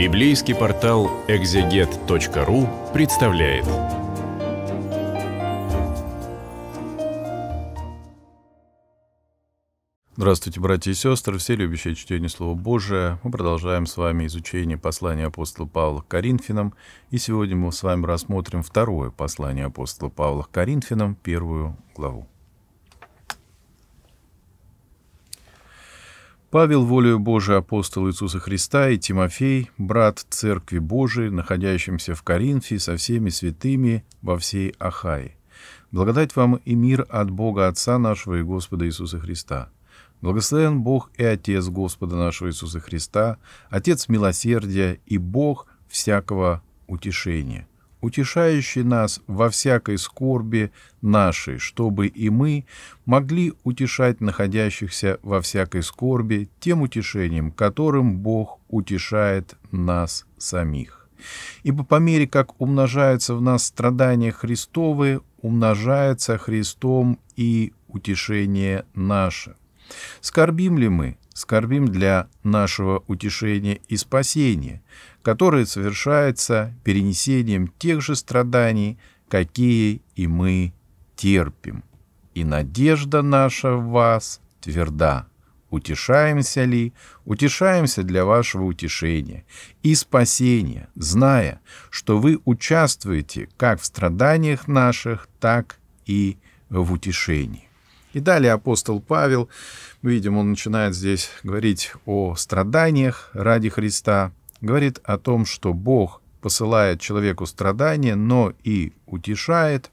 Библейский портал экзегет.ру представляет. Здравствуйте, братья и сестры, все любящие чтение Слова Божия. Мы продолжаем с вами изучение послания апостола Павла к Коринфянам. И сегодня мы с вами рассмотрим второе послание апостола Павла к Коринфянам, первую главу. Павел, волею Божией апостол Иисуса Христа, и Тимофей, брат Церкви Божией, находящимся в Коринфе со всеми святыми во всей Ахае. Благодать вам и мир от Бога Отца нашего и Господа Иисуса Христа. Благословен Бог и Отец Господа нашего Иисуса Христа, Отец милосердия и Бог всякого утешения утешающий нас во всякой скорби нашей, чтобы и мы могли утешать находящихся во всякой скорби тем утешением, которым Бог утешает нас самих. Ибо по мере, как умножаются в нас страдания Христовы, умножается Христом и утешение наше. Скорбим ли мы? Скорбим для нашего утешения и спасения которое совершается перенесением тех же страданий, какие и мы терпим. И надежда наша в вас тверда. Утешаемся ли? Утешаемся для вашего утешения и спасения, зная, что вы участвуете как в страданиях наших, так и в утешении. И далее апостол Павел, мы видим, он начинает здесь говорить о страданиях ради Христа, говорит о том, что Бог посылает человеку страдания, но и утешает.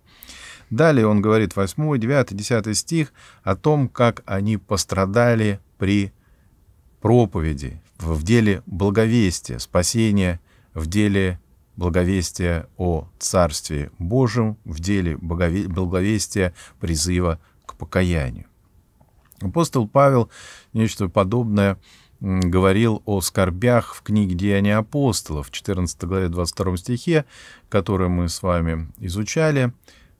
Далее он говорит 8, 9, 10 стих о том, как они пострадали при проповеди, в деле благовестия, спасения в деле благовестия о Царстве Божьем, в деле благовестия призыва к покаянию. Апостол Павел нечто подобное говорил о скорбях в книге «Деяния апостолов» в 14 главе 22 стихе, который мы с вами изучали,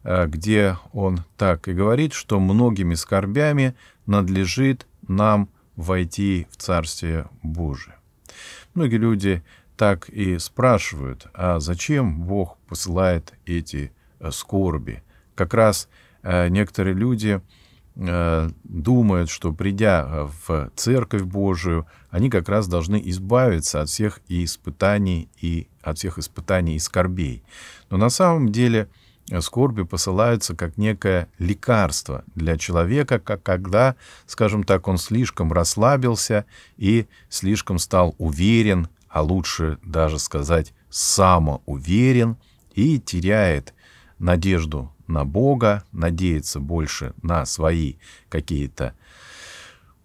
э, где он так и говорит, что многими скорбями надлежит нам войти в Царствие Божие. Многие люди так и спрашивают, а зачем Бог посылает эти э, скорби? Как раз э, некоторые люди Э, думают, что придя э, в Церковь Божию, они как раз должны избавиться от всех и испытаний, и от всех испытаний и скорбей. Но на самом деле э, скорби посылаются как некое лекарство для человека, как когда, скажем так, он слишком расслабился и слишком стал уверен, а лучше даже сказать самоуверен, и теряет надежду на Бога, надеяться больше на свои какие-то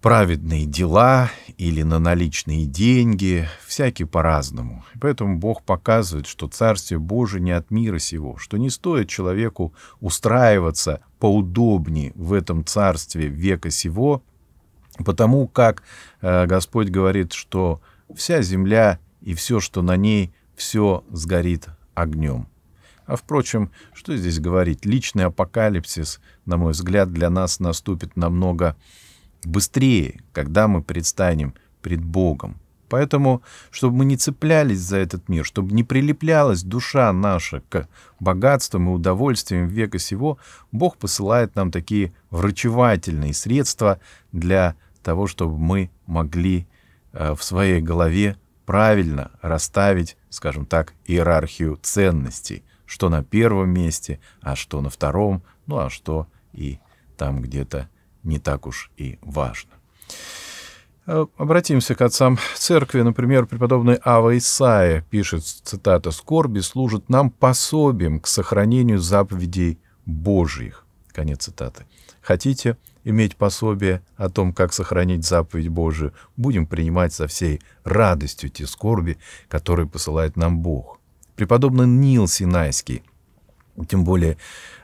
праведные дела или на наличные деньги, всякие по-разному. Поэтому Бог показывает, что Царствие Божие не от мира сего, что не стоит человеку устраиваться поудобнее в этом Царстве века сего, потому как э, Господь говорит, что вся земля и все, что на ней, все сгорит огнем. А впрочем, что здесь говорить, личный апокалипсис, на мой взгляд, для нас наступит намного быстрее, когда мы предстанем пред Богом. Поэтому, чтобы мы не цеплялись за этот мир, чтобы не прилеплялась душа наша к богатствам и удовольствиям века сего, Бог посылает нам такие врачевательные средства для того, чтобы мы могли э, в своей голове правильно расставить, скажем так, иерархию ценностей, что на первом месте, а что на втором, ну а что и там где-то не так уж и важно. Э, обратимся к отцам церкви. Например, преподобный Ава Исаия пишет, цитата, «Скорби служат нам пособием к сохранению заповедей Божьих». Конец цитаты. Хотите иметь пособие о том, как сохранить заповедь Божию, будем принимать со всей радостью те скорби, которые посылает нам Бог преподобный Нил Синайский, тем более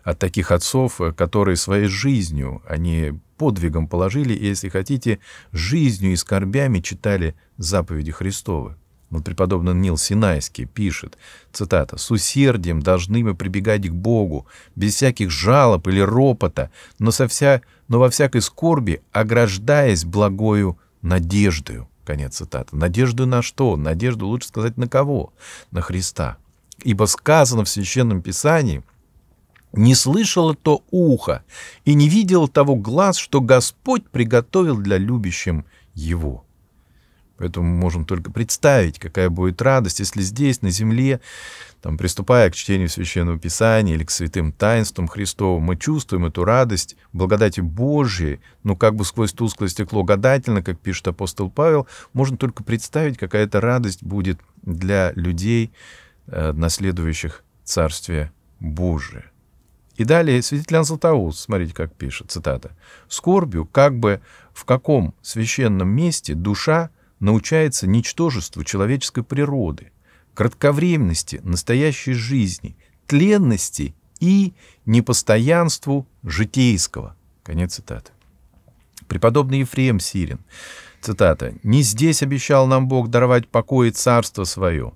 от таких отцов, э, которые своей жизнью, они подвигом положили, и, если хотите, жизнью и скорбями читали заповеди Христовы. Вот преподобный Нил Синайский пишет, цитата, «С усердием должны мы прибегать к Богу, без всяких жалоб или ропота, но, со вся, но во всякой скорби, ограждаясь благою надеждою». Конец цитаты. Надежду на что? Надежду, лучше сказать, на кого? На Христа ибо сказано в Священном Писании, «Не слышало то ухо, и не видел того глаз, что Господь приготовил для любящим Его». Поэтому мы можем только представить, какая будет радость, если здесь, на земле, там, приступая к чтению Священного Писания или к святым таинствам Христовым, мы чувствуем эту радость благодати Божьей, но как бы сквозь тусклое стекло гадательно, как пишет апостол Павел, можно только представить, какая эта радость будет для людей, Э, наследующих царствие Божие. И далее святитель Иоанн смотрите, как пишет, цитата. «Скорбью, как бы в каком священном месте душа научается ничтожеству человеческой природы, кратковременности настоящей жизни, тленности и непостоянству житейского». Конец цитаты. Преподобный Ефрем Сирин, цитата, «Не здесь обещал нам Бог даровать покой и царство свое,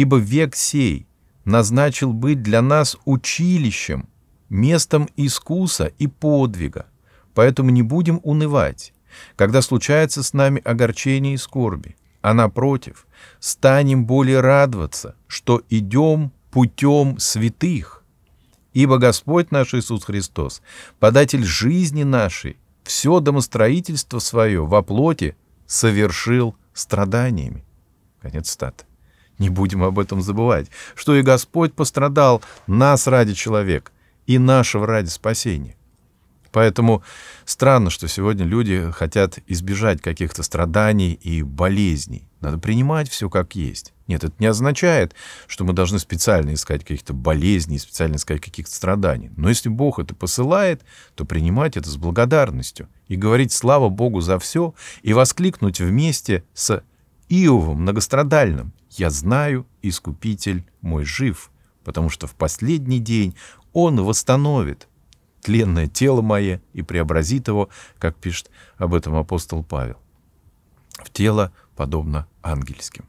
ибо век сей назначил быть для нас училищем, местом искуса и подвига, поэтому не будем унывать, когда случается с нами огорчение и скорби, а напротив, станем более радоваться, что идем путем святых. Ибо Господь наш Иисус Христос, податель жизни нашей, все домостроительство свое во плоти совершил страданиями. Конец стата. Не будем об этом забывать, что и Господь пострадал нас ради человека и нашего ради спасения. Поэтому странно, что сегодня люди хотят избежать каких-то страданий и болезней. Надо принимать все как есть. Нет, это не означает, что мы должны специально искать каких-то болезней, специально искать каких-то страданий. Но если Бог это посылает, то принимать это с благодарностью и говорить «Слава Богу за все» и воскликнуть вместе с Иовом многострадальным я знаю, Искупитель мой жив, потому что в последний день Он восстановит тленное тело мое и преобразит его, как пишет об этом апостол Павел, в тело, подобно ангельским.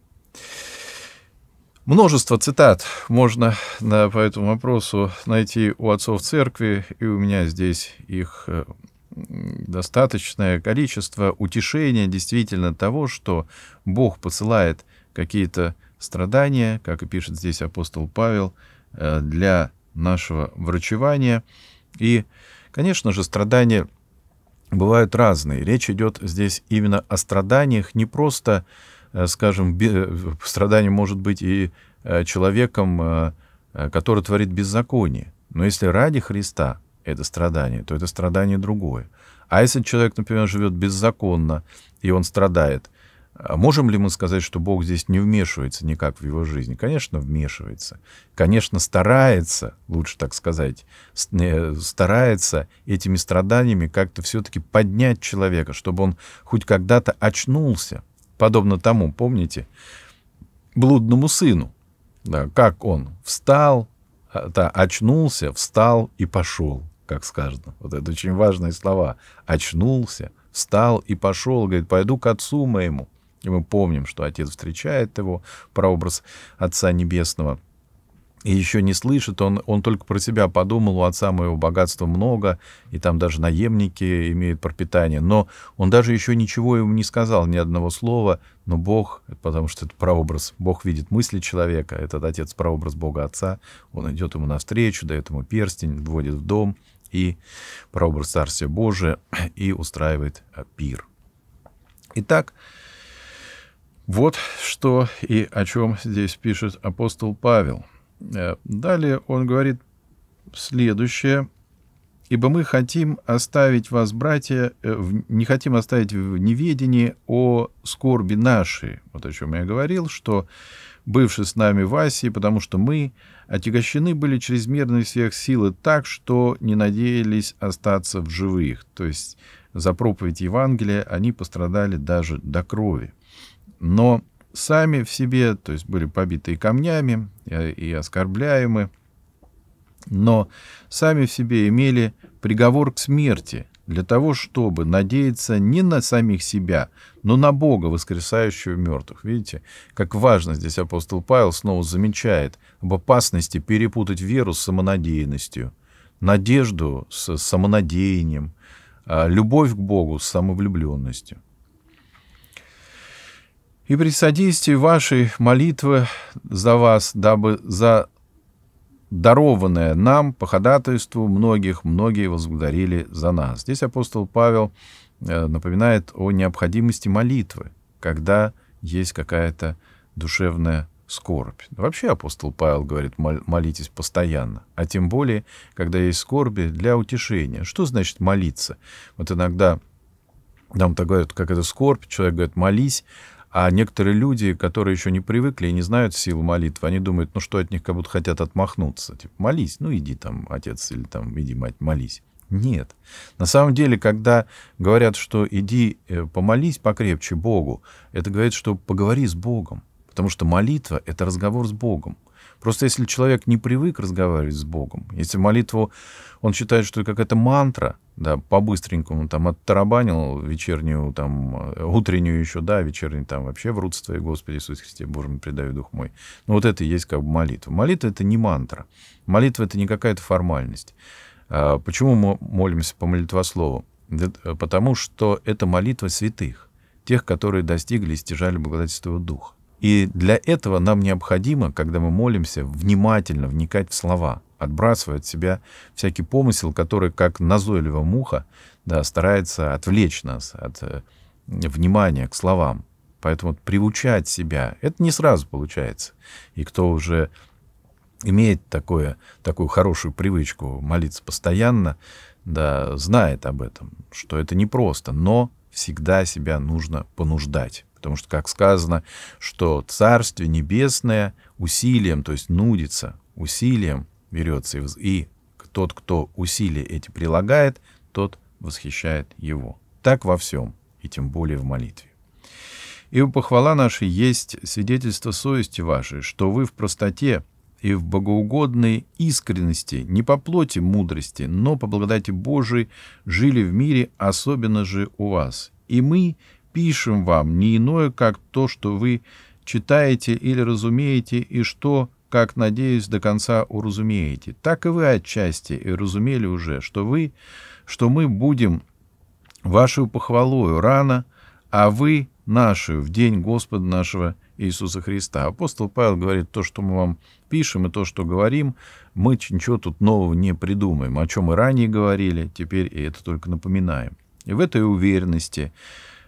Множество цитат можно на, по этому вопросу найти у отцов церкви, и у меня здесь их э, достаточное количество утешения действительно того, что Бог посылает какие-то страдания, как и пишет здесь апостол Павел, э, для нашего врачевания. И, конечно же, страдания бывают разные. Речь идет здесь именно о страданиях, не просто, э, скажем, э, страдание может быть и человеком, который творит беззаконие. Но если ради Христа это страдание, то это страдание другое. А если человек, например, живет беззаконно, и он страдает – а можем ли мы сказать, что Бог здесь не вмешивается никак в его жизнь? Конечно, вмешивается. Конечно, старается, лучше так сказать, старается этими страданиями как-то все-таки поднять человека, чтобы он хоть когда-то очнулся. Подобно тому, помните, блудному сыну. Да, как он встал, да, очнулся, встал и пошел, как сказано. Вот это очень важные слова. Очнулся, встал и пошел, говорит, пойду к отцу моему. И мы помним, что Отец встречает его, прообраз Отца Небесного. И еще не слышит, он, он только про себя подумал, у отца моего богатства много, и там даже наемники имеют пропитание. Но он даже еще ничего ему не сказал, ни одного слова, но Бог, потому что это прообраз, Бог видит мысли человека, этот отец прообраз Бога Отца, он идет ему навстречу, дает ему перстень, вводит в дом, и прообраз Царствия Божия, и устраивает пир. Итак, вот что и о чем здесь пишет апостол Павел. Э, далее он говорит следующее. «Ибо мы хотим оставить вас, братья, э, не хотим оставить в неведении о скорби нашей». Вот о чем я говорил, что бывший с нами в Асии, потому что мы отягощены были чрезмерной всех силы так, что не надеялись остаться в живых. То есть за проповедь Евангелия они пострадали даже до крови но сами в себе, то есть были побиты и камнями, и, оскорбляемы, но сами в себе имели приговор к смерти для того, чтобы надеяться не на самих себя, но на Бога, воскресающего мертвых. Видите, как важно здесь апостол Павел снова замечает об опасности перепутать веру с самонадеянностью, надежду с самонадеянием, а любовь к Богу с самовлюбленностью и при содействии вашей молитвы за вас, дабы за дарованное нам по ходатайству многих, многие возблагодарили за нас. Здесь апостол Павел э, напоминает о необходимости молитвы, когда есть какая-то душевная скорбь. Вообще апостол Павел говорит, молитесь постоянно, а тем более, когда есть скорби, для утешения. Что значит молиться? Вот иногда нам так говорят, как это скорбь, человек говорит, молись, а некоторые люди, которые еще не привыкли и не знают сил молитвы, они думают, ну что от них как будто хотят отмахнуться. Типа, молись, ну иди там, отец, или там, иди, мать, молись. Нет. На самом деле, когда говорят, что иди э, помолись покрепче Богу, это говорит, что поговори с Богом. Потому что молитва — это разговор с Богом. Просто если человек не привык разговаривать с Богом, если молитву он считает, что это какая-то мантра, да, по-быстренькому там оттарабанил вечернюю, там, э, утреннюю еще, да, вечернюю там вообще в рудстве, Господи Иисусе Христе, Боже мой, предай дух мой. Ну, вот это и есть как бы молитва. Молитва — это не мантра. Молитва — это не какая-то формальность. А почему мы молимся по молитвослову? Э, потому что это молитва святых, тех, которые достигли и стяжали Святого духа. И для этого нам необходимо, когда мы молимся, внимательно вникать в слова — отбрасывая от себя всякий помысел, который, как назойливая муха, да, старается отвлечь нас от э, внимания к словам. Поэтому приучать себя, это не сразу получается. И кто уже имеет такое, такую хорошую привычку молиться постоянно, да, знает об этом, что это непросто, но всегда себя нужно понуждать. Потому что, как сказано, что Царствие Небесное усилием, то есть нудится, усилием берется, и, тот, кто усилия эти прилагает, тот восхищает его. Так во всем, и тем более в молитве. И похвала наша есть свидетельство совести вашей, что вы в простоте и в богоугодной искренности, не по плоти мудрости, но по благодати Божией, жили в мире, особенно же у вас. И мы пишем вам не иное, как то, что вы читаете или разумеете, и что как, надеюсь, до конца уразумеете, так и вы отчасти и разумели уже, что вы, что мы будем вашу похвалою рано, а вы нашу в день Господа нашего Иисуса Христа. Апостол Павел говорит, то, что мы вам пишем и то, что говорим, мы ничего тут нового не придумаем, о чем мы ранее говорили, теперь и это только напоминаем. И в этой уверенности,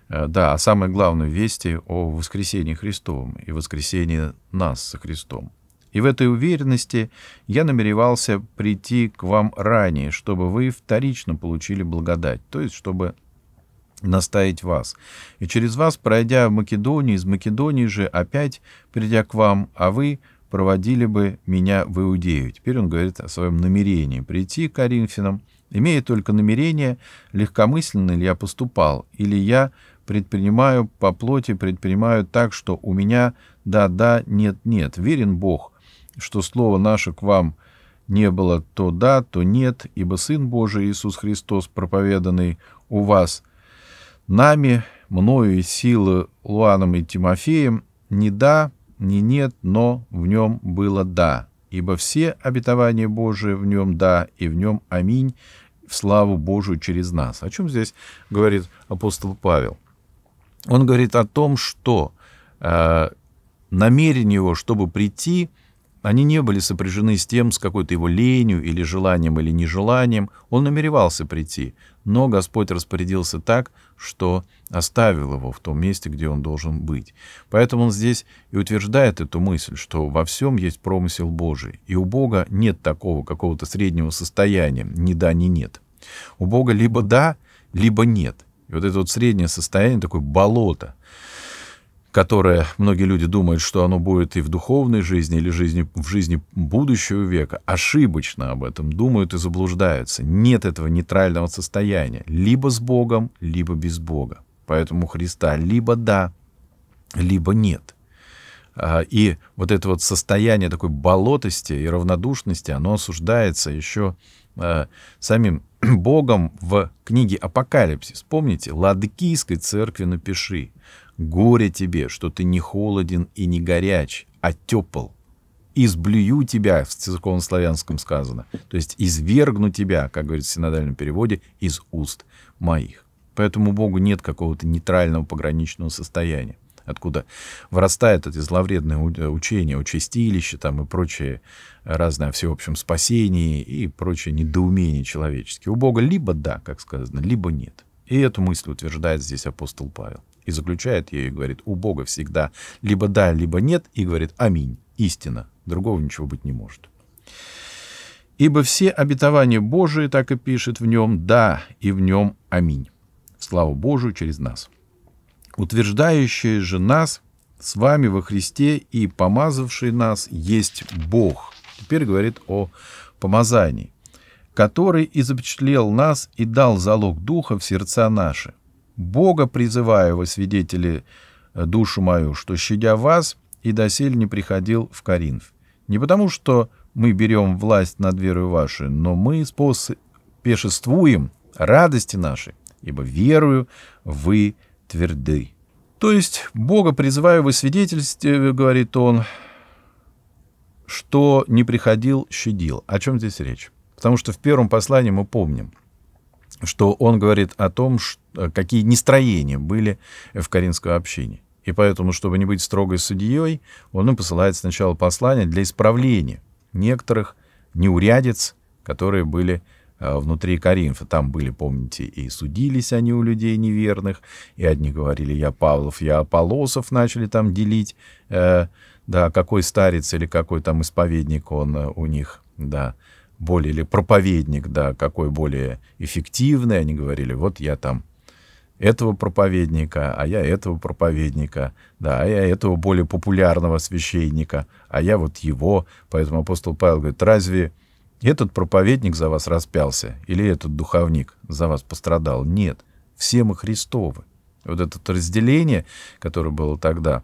э, да, а самое главное, вести о воскресении Христовом и воскресении нас со Христом. И в этой уверенности я намеревался прийти к вам ранее, чтобы вы вторично получили благодать, то есть чтобы наставить вас. И через вас, пройдя в Македонию, из Македонии же опять придя к вам, а вы проводили бы меня в Иудею. Теперь он говорит о своем намерении прийти к Коринфянам. Имея только намерение, легкомысленно ли я поступал, или я предпринимаю по плоти, предпринимаю так, что у меня да-да, нет-нет, верен Бог, что слово наше к вам не было то да, то нет, ибо Сын Божий Иисус Христос, проповеданный у вас нами, мною и силы Луаном и Тимофеем, не да, не нет, но в нем было да, ибо все обетования Божие в нем да, и в нем аминь, в славу Божию через нас. О чем здесь говорит апостол Павел? Он говорит о том, что э, намерение его, чтобы прийти – они не были сопряжены с тем, с какой-то его ленью или желанием или нежеланием. Он намеревался прийти, но Господь распорядился так, что оставил его в том месте, где он должен быть. Поэтому он здесь и утверждает эту мысль, что во всем есть промысел Божий, и у Бога нет такого какого-то среднего состояния, ни да, ни нет. У Бога либо да, либо нет. И вот это вот среднее состояние, такое болото — которое многие люди думают, что оно будет и в духовной жизни, или жизни, в жизни будущего века, ошибочно об этом думают и заблуждаются. Нет этого нейтрального состояния. Либо с Богом, либо без Бога. Поэтому Христа либо да, либо нет. А, и вот это вот состояние такой болотости и равнодушности, оно осуждается еще а, самим Богом в книге «Апокалипсис». Помните? «Ладыкийской церкви напиши». Горе тебе, что ты не холоден и не горяч, а тепл. Изблюю тебя, в церковнославянском сказано, то есть извергну тебя, как говорится в синодальном переводе, из уст моих. Поэтому Богу нет какого-то нейтрального пограничного состояния, откуда вырастает это зловредное учение участилище там, и прочее разное о всеобщем спасении и прочее недоумение человеческое. У Бога либо да, как сказано, либо нет. И эту мысль утверждает здесь апостол Павел. И заключает ее и говорит, у Бога всегда либо да, либо нет, и говорит, аминь, истина, другого ничего быть не может. Ибо все обетования Божии, так и пишет в нем, да, и в нем аминь. Слава Божию через нас. Утверждающий же нас с вами во Христе и помазавший нас есть Бог. Теперь говорит о помазании который и запечатлел нас и дал залог духа в сердца наши. Бога призываю во свидетели э, душу мою, что, щадя вас, и досель не приходил в Коринф. Не потому, что мы берем власть над верою вашей, но мы спос... пешествуем радости нашей, ибо верую вы тверды. То есть Бога призываю во свидетельстве, э, говорит он, что не приходил, щадил. О чем здесь речь? Потому что в первом послании мы помним, что он говорит о том, э, какие нестроения были в Каринской общине. И поэтому, чтобы не быть строгой судьей, он им посылает сначала послание для исправления некоторых неурядиц, которые были э, внутри Каринфа. Там были, помните, и судились они у людей неверных, и одни говорили «я Павлов, я Аполосов», начали там делить, э, да, какой старец или какой там исповедник он у них, да, более, или проповедник, да, какой более эффективный, они говорили, вот я там этого проповедника, а я этого проповедника, да, а я этого более популярного священника, а я вот его. Поэтому апостол Павел говорит, разве этот проповедник за вас распялся или этот духовник за вас пострадал? Нет, все мы Христовы. Вот это разделение, которое было тогда,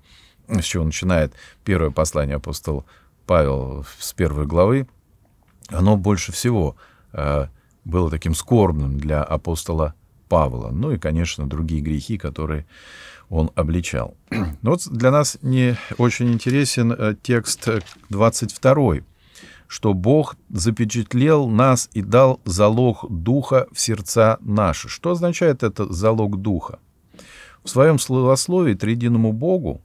с чего начинает первое послание апостола Павел с первой главы, оно больше всего э, было таким скорбным для апостола Павла. Ну и, конечно, другие грехи, которые он обличал. Но вот для нас не очень интересен э, текст 22, что Бог запечатлел нас и дал залог Духа в сердца наши. Что означает это залог Духа? В своем словословии Триединому Богу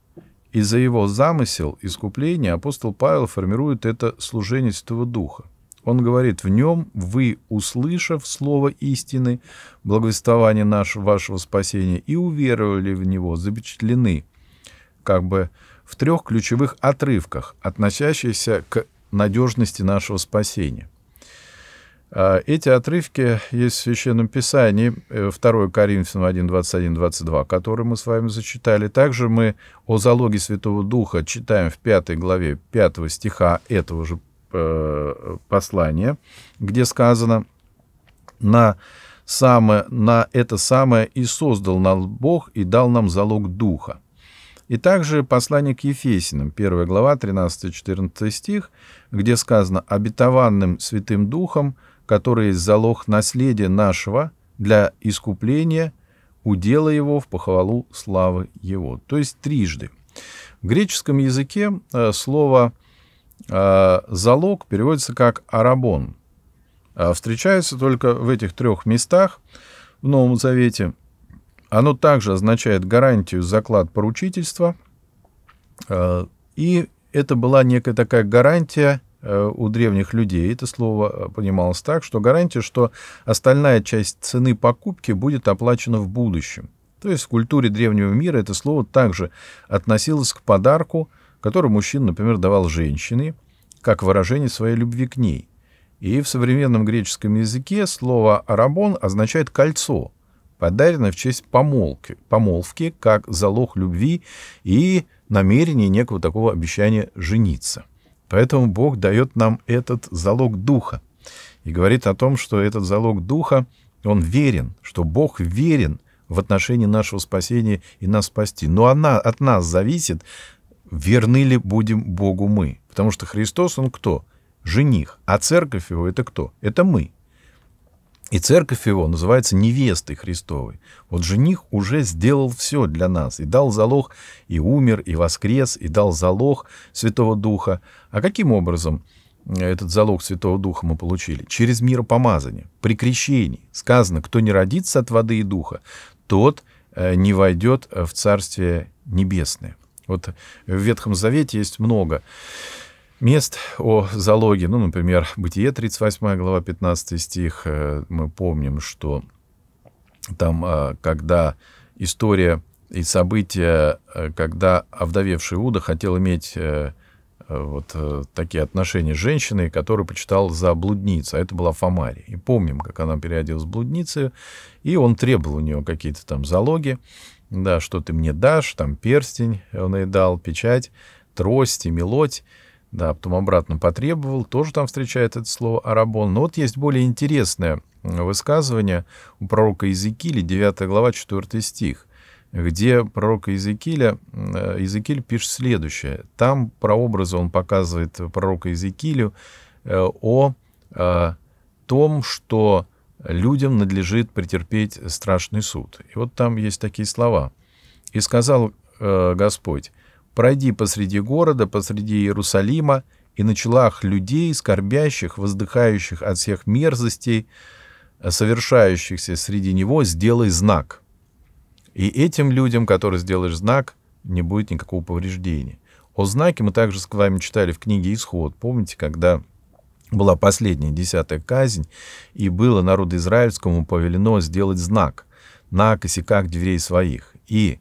и за его замысел искупления апостол Павел формирует это служение Святого Духа. Он говорит, в нем вы, услышав слово истины, благовествование нашего вашего спасения, и уверовали в него, запечатлены, как бы в трех ключевых отрывках, относящихся к надежности нашего спасения. А, эти отрывки есть в Священном Писании, 2 э, Коринфянам 1, 21, 22, который мы с вами зачитали. Также мы о залоге Святого Духа читаем в 5 главе 5 стиха этого же Э, послание, где сказано на самое, на это самое и создал нам Бог и дал нам залог Духа. И также послание к Ефесиным, 1 глава, 13-14 стих, где сказано «обетованным Святым Духом, который залог наследия нашего для искупления, удела его в похвалу славы его». То есть трижды. В греческом языке э, слово Э, залог переводится как арабон. Э, встречается только в этих трех местах в Новом Завете. Оно также означает гарантию заклад поручительства. Э, и это была некая такая гарантия у древних людей. Это слово понималось так, что гарантия, что остальная часть цены покупки будет оплачена в будущем. То есть в культуре древнего мира это слово также относилось к подарку, которую мужчина, например, давал женщине, как выражение своей любви к ней. И в современном греческом языке слово «арабон» означает «кольцо», подаренное в честь помолвки, помолвки как залог любви и намерение некого такого обещания жениться. Поэтому Бог дает нам этот залог духа и говорит о том, что этот залог духа, он верен, что Бог верен в отношении нашего спасения и нас спасти. Но она, от нас зависит, верны ли будем Богу мы. Потому что Христос, он кто? Жених. А церковь его это кто? Это мы. И церковь его называется невестой Христовой. Вот жених уже сделал все для нас. И дал залог, и умер, и воскрес, и дал залог Святого Духа. А каким образом э, этот залог Святого Духа мы получили? Через миропомазание, при крещении. Сказано, кто не родится от воды и духа, тот э, не войдет в Царствие Небесное. Вот в Ветхом Завете есть много мест о залоге. Ну, например, Бытие, 38 глава, 15 стих. Э, мы помним, что там, э, когда история и события, э, когда овдовевший уда хотел иметь вот такие отношения с женщиной, которую почитал за блудницу, а это была Фомария. И помним, как она переоделась в блудницу, и он требовал у нее какие-то там залоги да, что ты мне дашь, там перстень он и дал, печать, трость и мелоть, да, потом обратно потребовал, тоже там встречает это слово «арабон». Но вот есть более интересное высказывание у пророка Иезекииля, 9 глава, 4 стих, где пророк Иезекииля, э, Иезекииль пишет следующее. Там прообразы он показывает пророка Иезекиилю э, о э, том, что людям надлежит претерпеть страшный суд. И вот там есть такие слова. «И сказал э, Господь, пройди посреди города, посреди Иерусалима, и на челах людей, скорбящих, воздыхающих от всех мерзостей, совершающихся среди него, сделай знак. И этим людям, которые сделаешь знак, не будет никакого повреждения. О знаке мы также с вами читали в книге «Исход». Помните, когда была последняя десятая казнь, и было народу израильскому повелено сделать знак на косяках дверей своих. И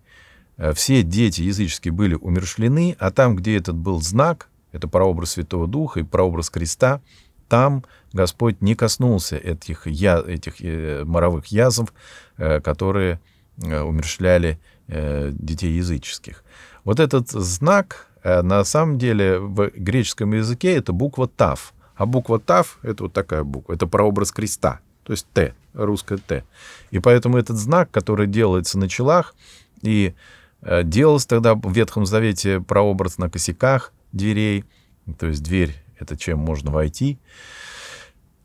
э, все дети языческие были умершлены, а там, где этот был знак, это прообраз Святого Духа и прообраз креста, там Господь не коснулся этих, я, этих э, моровых язов, э, которые умершляли детей языческих. Вот этот знак, на самом деле, в греческом языке это буква «тав», а буква ТАВ — это вот такая буква. Это прообраз креста, то есть Т, русское Т. И поэтому этот знак, который делается на челах, и э, делался тогда в Ветхом Завете прообраз на косяках дверей, то есть дверь — это чем можно войти,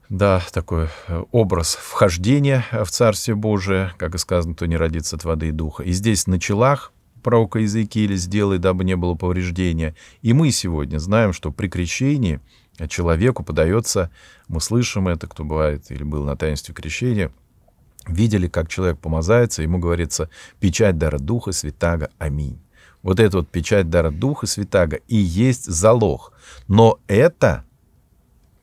да, такой э, образ вхождения в Царствие Божие, как и сказано, то не родится от воды и духа. И здесь на челах пророка Иезекииля сделай, дабы не было повреждения. И мы сегодня знаем, что при крещении человеку подается, мы слышим это, кто бывает или был на таинстве крещения, видели, как человек помазается, ему говорится «печать дара Духа Святаго, аминь». Вот эта вот печать дара Духа Святаго и есть залог. Но это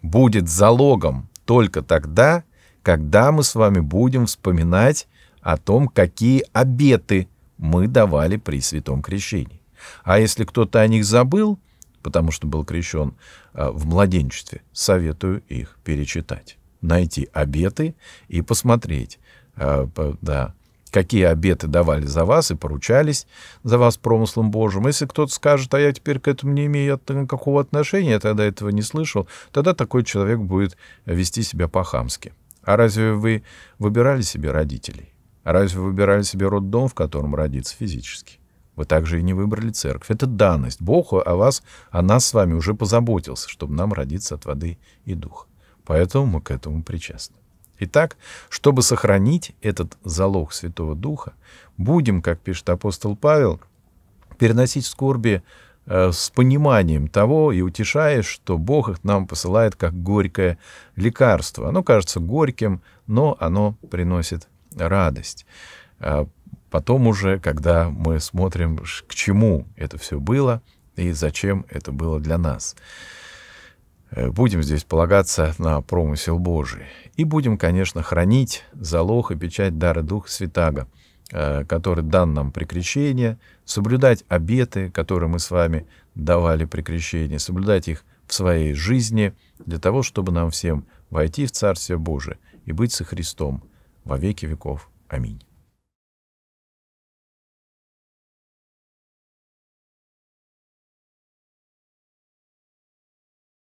будет залогом только тогда, когда мы с вами будем вспоминать о том, какие обеты мы давали при святом крещении. А если кто-то о них забыл, потому что был крещен э, в младенчестве, советую их перечитать. Найти обеты и посмотреть, э, да, какие обеты давали за вас и поручались за вас промыслом Божьим. Если кто-то скажет, а я теперь к этому не имею никакого отношения, я тогда этого не слышал, тогда такой человек будет вести себя по-хамски. А разве вы выбирали себе родителей? А Разве выбирали себе роддом, в котором родиться физически? Вы также и не выбрали церковь. Это данность. Бог о а вас, о нас с вами уже позаботился, чтобы нам родиться от воды и духа. Поэтому мы к этому причастны. Итак, чтобы сохранить этот залог Святого Духа, будем, как пишет апостол Павел, переносить скорби э, с пониманием того и утешаясь, что Бог их нам посылает как горькое лекарство. Оно кажется горьким, но оно приносит радость. Э, потом уже, когда мы смотрим, к чему это все было и зачем это было для нас. Э, будем здесь полагаться на промысел Божий. И будем, конечно, хранить залог и печать дара Духа Святаго, э, который дан нам при крещении, соблюдать обеты, которые мы с вами давали при крещении, соблюдать их в своей жизни, для того, чтобы нам всем войти в Царствие Божие и быть со Христом во веки веков. Аминь.